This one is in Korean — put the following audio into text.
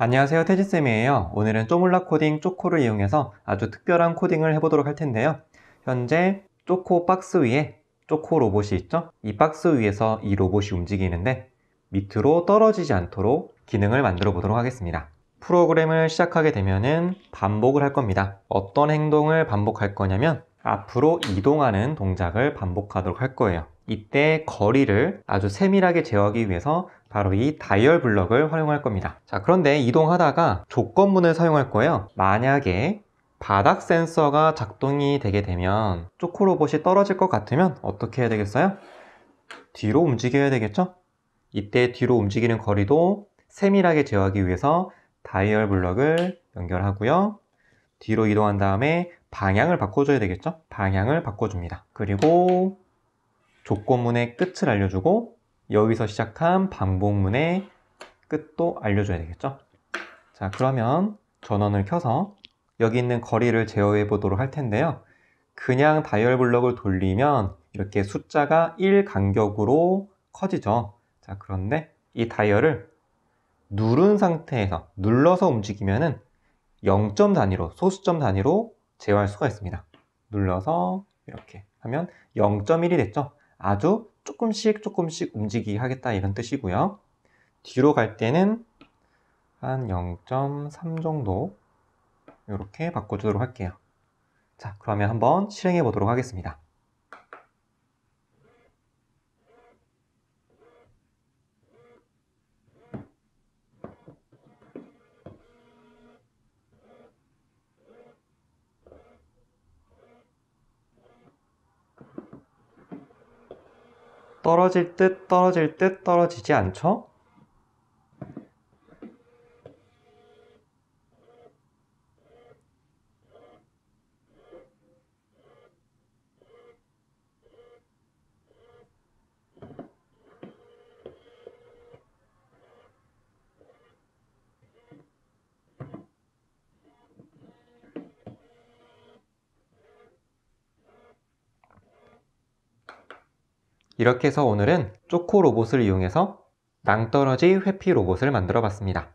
안녕하세요 태지쌤이에요 오늘은 쪼물라 코딩 쪼코를 이용해서 아주 특별한 코딩을 해보도록 할 텐데요 현재 쪼코 박스 위에 쪼코 로봇이 있죠 이 박스 위에서 이 로봇이 움직이는데 밑으로 떨어지지 않도록 기능을 만들어 보도록 하겠습니다 프로그램을 시작하게 되면 반복을 할 겁니다. 어떤 행동을 반복할 거냐면 앞으로 이동하는 동작을 반복하도록 할 거예요. 이때 거리를 아주 세밀하게 제어하기 위해서 바로 이 다이얼 블럭을 활용할 겁니다. 자, 그런데 이동하다가 조건문을 사용할 거예요. 만약에 바닥 센서가 작동이 되게 되면 초코로봇이 떨어질 것 같으면 어떻게 해야 되겠어요? 뒤로 움직여야 되겠죠? 이때 뒤로 움직이는 거리도 세밀하게 제어하기 위해서 다이얼 블럭을 연결하고요. 뒤로 이동한 다음에 방향을 바꿔줘야 되겠죠? 방향을 바꿔줍니다. 그리고 조건문의 끝을 알려주고 여기서 시작한 반복문의 끝도 알려줘야 되겠죠? 자 그러면 전원을 켜서 여기 있는 거리를 제어해 보도록 할 텐데요. 그냥 다이얼 블럭을 돌리면 이렇게 숫자가 1 간격으로 커지죠. 자 그런데 이 다이얼을 누른 상태에서 눌러서 움직이면은 0점 단위로 소수점 단위로 제어할 수가 있습니다 눌러서 이렇게 하면 0.1이 됐죠 아주 조금씩 조금씩 움직이 하겠다 이런 뜻이고요 뒤로 갈 때는 한 0.3 정도 이렇게 바꿔주도록 할게요 자 그러면 한번 실행해 보도록 하겠습니다 떨어질 듯 떨어질 듯 떨어지지 않죠? 이렇게 해서 오늘은 초코 로봇을 이용해서 낭떠러지 회피 로봇을 만들어 봤습니다.